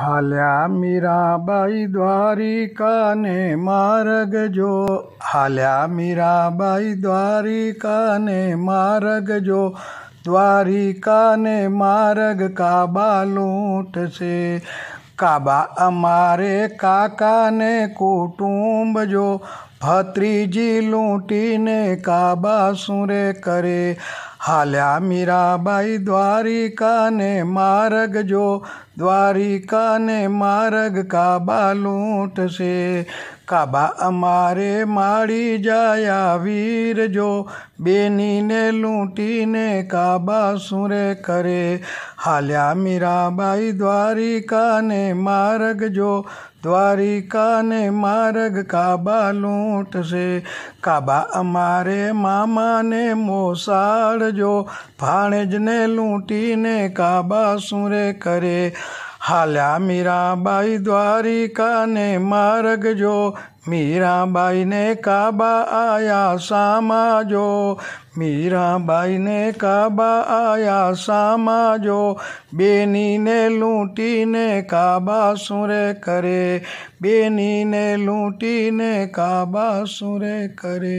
हाल्या Meera by Dwarika ने मार्ग जो हाल्या बाई द्वारिका ने मार्ग जो द्वारिका ने मार्ग काबा लूट से काबा अमारे काका ने कुटुंब जो भत्रीजी लूटी ने काबा सुरे करे हाल्या मीराबाई द्वारिका ने मारग जो द्वारिका ने मारग का बालूट से काबा अमारे माड़ी जाया वीर जो बेनी ने लूटी ने काबा सुरे करे हाल्या मीरा बाई द्वारिका ने मारग जो द्वारिका ने मारग काबा लूट से काबा अमारे मामा ने मोसाड़ जो भाणेज ने लूटी ने काबा सुरे करे હાલ્યા મીરાબાઈ ने मारग जो मीरा मीराबाई ने काबा आया सामा जो मीराबाई ने काबा आया सामा जो बेनी ने लूटी ने काबा सुरे करे बेनी ने लूटी ने काबा सुरे करे